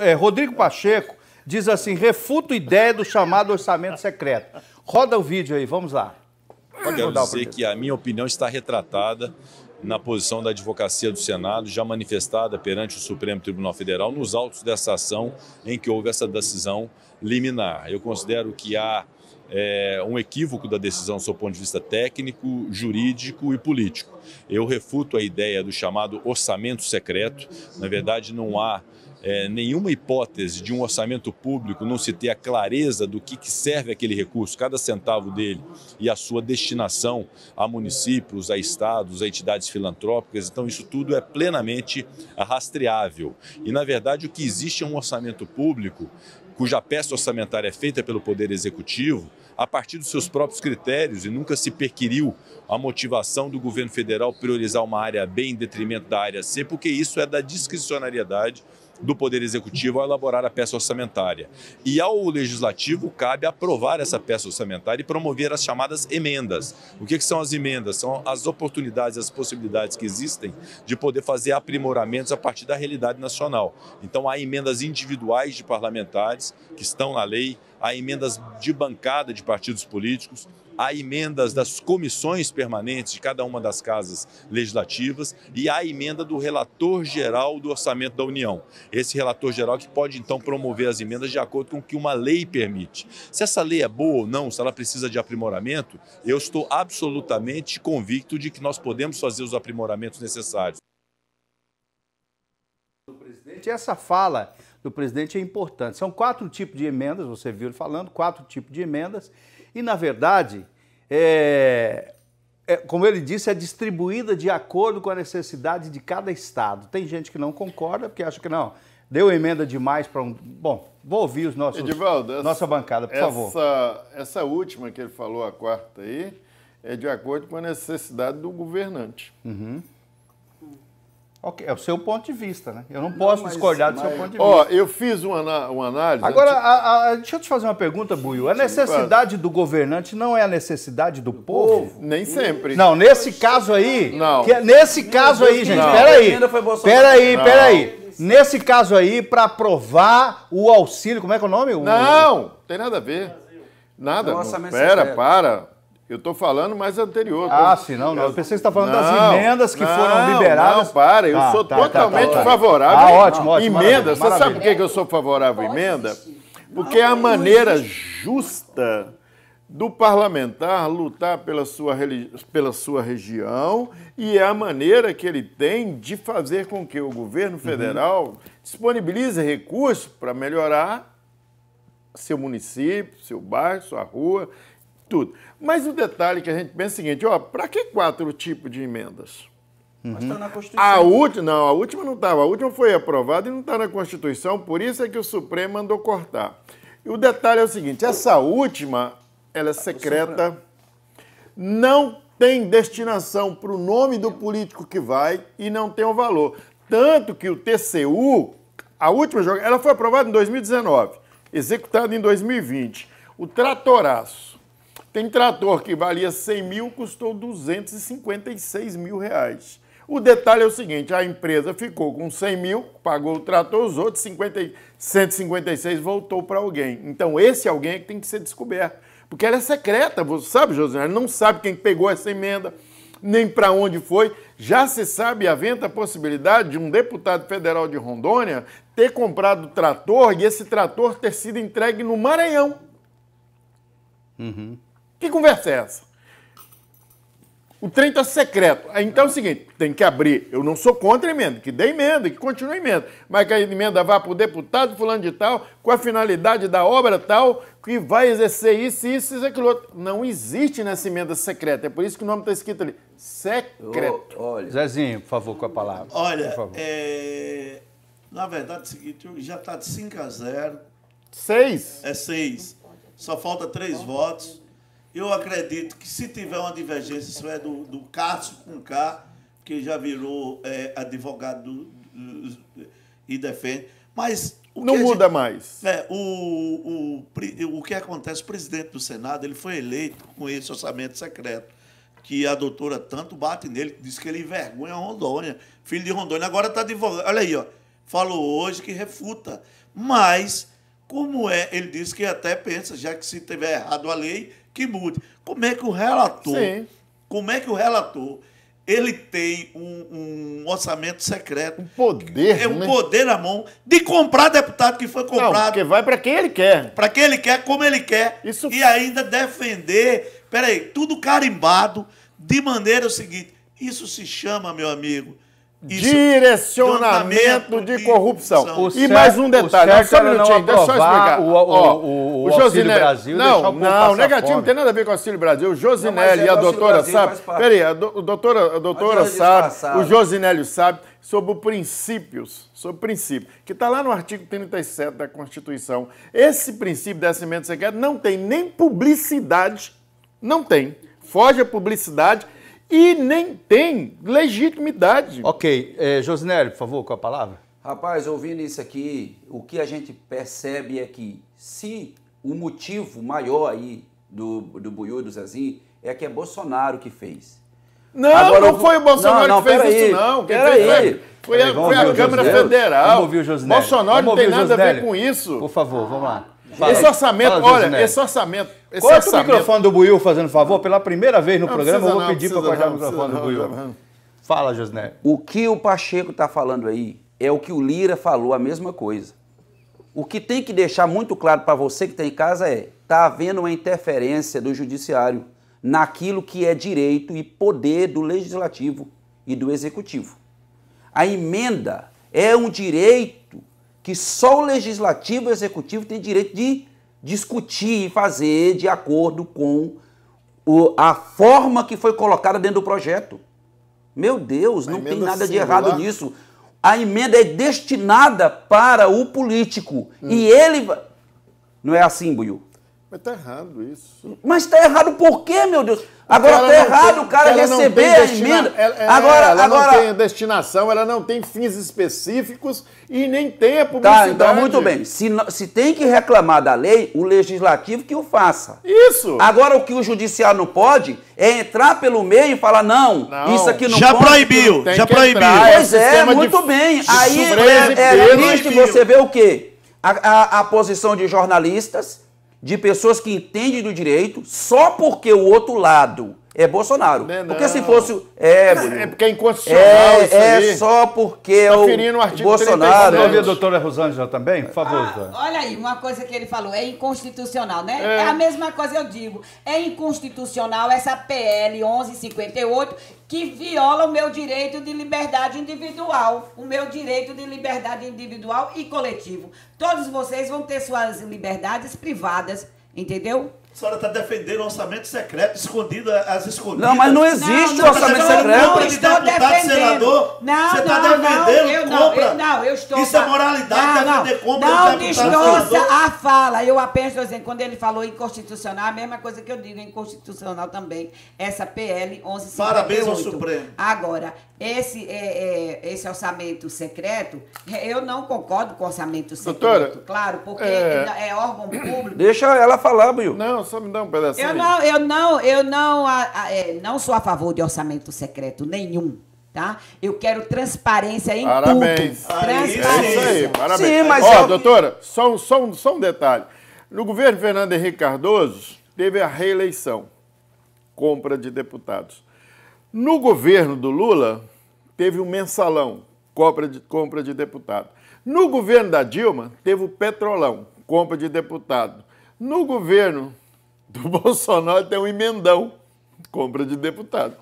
É, Rodrigo Pacheco diz assim: refuto ideia do chamado orçamento secreto. Roda o vídeo aí, vamos lá. Eu Quero dizer que a minha opinião está retratada na posição da advocacia do Senado, já manifestada perante o Supremo Tribunal Federal nos autos dessa ação em que houve essa decisão liminar. Eu considero que há é, um equívoco da decisão do seu ponto de vista técnico, jurídico e político. Eu refuto a ideia do chamado orçamento secreto. Na verdade, não há é, nenhuma hipótese de um orçamento público não se ter a clareza do que, que serve aquele recurso, cada centavo dele e a sua destinação a municípios, a estados, a entidades filantrópicas. Então, isso tudo é plenamente rastreável. E, na verdade, o que existe é um orçamento público cuja peça orçamentária é feita pelo Poder Executivo a partir dos seus próprios critérios e nunca se perquiriu a motivação do governo federal priorizar uma área B em detrimento da área C, porque isso é da discricionariedade do Poder Executivo ao elaborar a peça orçamentária. E ao Legislativo cabe aprovar essa peça orçamentária e promover as chamadas emendas. O que, que são as emendas? São as oportunidades, as possibilidades que existem de poder fazer aprimoramentos a partir da realidade nacional. Então, há emendas individuais de parlamentares que estão na lei, há emendas de bancada de partidos políticos, há emendas das comissões permanentes de cada uma das casas legislativas e há emenda do relator geral do orçamento da União. Esse relator geral que pode então promover as emendas de acordo com o que uma lei permite. Se essa lei é boa ou não, se ela precisa de aprimoramento, eu estou absolutamente convicto de que nós podemos fazer os aprimoramentos necessários. Presidente, essa fala do presidente é importante. São quatro tipos de emendas, você viu ele falando, quatro tipos de emendas, e na verdade, é, é, como ele disse, é distribuída de acordo com a necessidade de cada estado. Tem gente que não concorda, porque acha que não, deu emenda demais para um. Bom, vou ouvir os nossos. Edivaldo, nossa bancada, por essa, favor. Essa última que ele falou, a quarta aí, é de acordo com a necessidade do governante. Uhum. Ok, é o seu ponto de vista, né? Eu não, não posso mas, discordar do mas... seu ponto de vista. Ó, oh, eu fiz uma, uma análise. Agora, antes... a, a, deixa eu te fazer uma pergunta, Buiu. A necessidade do governante não é a necessidade do povo? Nem sempre. Não, nesse caso aí. Não. Que, é, nesse caso aí, gente, não. peraí. Peraí, peraí. Nesse caso aí, para aprovar o auxílio, como é que é o nome? O... Não, tem nada a ver. Nada. Nossa, Pera, é- para. Eu estou falando mais anterior. Ah, tô... sim, não, não. Eu pensei que você está falando não, das emendas que não, foram liberadas. Não, para, eu ah, sou tá, tá, tá totalmente tá, tá, favorável. Ah, ótimo, ótimo. Emenda, você sabe por que eu sou favorável à emenda? Porque é a maneira justa do parlamentar lutar pela sua, pela sua região e é a maneira que ele tem de fazer com que o governo uhum. federal uhum. disponibilize recursos para melhorar seu município, seu bairro, sua rua, tudo. Mas o detalhe que a gente pensa é o seguinte, ó, para que quatro tipos de emendas? Mas está na Constituição. A última, não, a última não estava. A última foi aprovada e não está na Constituição, por isso é que o Supremo mandou cortar. E o detalhe é o seguinte: essa última, ela é ah, secreta, não tem destinação para o nome do político que vai e não tem o um valor. Tanto que o TCU, a última ela foi aprovada em 2019, executada em 2020. O tratoraço tem trator que valia 100 mil, custou 256 mil reais. O detalhe é o seguinte, a empresa ficou com 100 mil, pagou o trator, os outros 50, 156 voltou para alguém. Então esse alguém é que tem que ser descoberto, porque ela é secreta, você sabe, José, não sabe quem pegou essa emenda, nem para onde foi. Já se sabe, aventa a possibilidade de um deputado federal de Rondônia ter comprado trator e esse trator ter sido entregue no Maranhão. Uhum. Que conversa é essa? O trem está secreto. Então é o seguinte, tem que abrir. Eu não sou contra a emenda, que dê emenda, que continue a emenda. Mas que a emenda vá para o deputado fulano de tal, com a finalidade da obra tal, que vai exercer isso, isso, isso, aquilo outro. Não existe nessa emenda secreta. É por isso que o nome está escrito ali. Secreto. olha. Zezinho, por favor, com a palavra. Olha, é... na verdade é o seguinte, já está de 5 a 0. 6? É 6. Só falta 3 votos. Eu acredito que se tiver uma divergência, isso é do, do Cássio com K, que já virou é, advogado do, do, e defende. Mas. não muda gente, mais. É, o, o, o que acontece, o presidente do Senado ele foi eleito com esse orçamento secreto que a doutora tanto bate nele, diz que ele envergonha Rondônia, filho de Rondônia. Agora está advogado. Olha aí, ó. Falou hoje que refuta. Mas, como é, ele diz que até pensa, já que se tiver errado a lei, que mude. Como é que o relator, Sim. como é que o relator, ele tem um, um orçamento secreto, um poder, é um né? poder na mão de comprar deputado que foi comprado, Não, porque vai para quem ele quer, para quem ele quer, como ele quer, Isso... e ainda defender, peraí, tudo carimbado de maneira o seguinte. Isso se chama, meu amigo, isso. Direcionamento de corrupção. e mais um detalhe. O só um minutinho, não deixa só explicar. O, o, o, o, o Josinelli, Brasil Não, não, negativo, fome. não tem nada a ver com o Auxílio Brasil. O Josinelli não, e a é doutora Brasil sabe. Peraí, a, doutora, a doutora sabe, o Josinelli sabe sobre princípios, sobre o princípio, que está lá no artigo 37 da Constituição. Esse princípio dessa emenda secreta não tem nem publicidade, não tem. Foge a publicidade e nem tem legitimidade. Ok. É, eh, Josinério, por favor, com a palavra. Rapaz, ouvindo isso aqui, o que a gente percebe é que se o motivo maior aí do, do Buiú do Zezinho é que é Bolsonaro que fez. Não, Agora, não foi o Bolsonaro não, não, que fez aí, isso, não. Quem aí. Foi, foi a, foi a Câmara Federal. Bolsonaro não tem nada a ver com isso. Por favor, vamos lá. Fala, esse orçamento, fala, olha, esse orçamento. Esse Corta orçamento. o microfone do Buiu fazendo favor. Pela primeira vez no não, programa, eu vou não, pedir para cortar o microfone do Buiu. Fala, José. O que o Pacheco está falando aí é o que o Lira falou, a mesma coisa. O que tem que deixar muito claro para você que está em casa é: está havendo uma interferência do judiciário naquilo que é direito e poder do legislativo e do executivo. A emenda é um direito que só o legislativo e o executivo têm direito de discutir e fazer de acordo com o, a forma que foi colocada dentro do projeto. Meu Deus, a não tem nada singular. de errado nisso. A emenda é destinada para o político hum. e ele não é assim, Buiu. Mas está errado isso. Mas está errado por quê, meu Deus? Agora está errado tem, o cara receber a emenda. Ela, ela, agora, ela agora... não tem destinação, ela não tem fins específicos e nem tem a publicidade. Tá, então muito bem. Se, se tem que reclamar da lei, o legislativo que o faça. Isso. Agora o que o judiciário não pode é entrar pelo meio e falar, não, não isso aqui não Já pode, proibiu, tem já proibiu. Entrar, pois é, é muito de, bem. Aí é, é, é triste você ver o quê? A, a, a posição de jornalistas de pessoas que entendem do direito só porque o outro lado é Bolsonaro. Né, não é não. Porque se fosse. É, é, é porque é inconstitucional. É, é só porque tá é ferindo o, o Bolsonaro. Vamos ouvir a doutora Rosângela também? Por favor, ah, Olha aí, uma coisa que ele falou: é inconstitucional, né? É. é a mesma coisa eu digo. É inconstitucional essa PL 1158 que viola o meu direito de liberdade individual, o meu direito de liberdade individual e coletivo. Todos vocês vão ter suas liberdades privadas, entendeu? A senhora está defendendo orçamento secreto, escondido, as escondidas. Não, mas não existe não, orçamento não, secreto. Não, compra de deputado, senador. Não, você está defendendo eu compra. Eu, não, eu estou. Isso é moralidade, não, defender compra não, de deputado, distorça a fala. Eu apenas estou dizendo, quando ele falou inconstitucional, a mesma coisa que eu digo, inconstitucional também, essa PL 1158. Parabéns ao Supremo. Agora, esse, é, é, esse orçamento secreto, eu não concordo com orçamento secreto, Doutora, claro, porque é... é órgão público. Deixa ela falar, Bill. Não, só me dá um pedacinho. Eu não, eu não, eu não, a, a, é, não sou a favor de orçamento secreto nenhum tá? Eu quero transparência em parabéns. tudo. Parabéns. Ah, transparência. É isso aí, parabéns. Sim, mas Ó, eu... doutora, só um, só, um, só um detalhe. No governo Fernando Henrique Cardoso, teve a reeleição, compra de deputados. No governo do Lula, teve o um mensalão, compra de, compra de deputado. No governo da Dilma, teve o petrolão, compra de deputado. No governo do Bolsonaro tem um emendão, compra de deputado.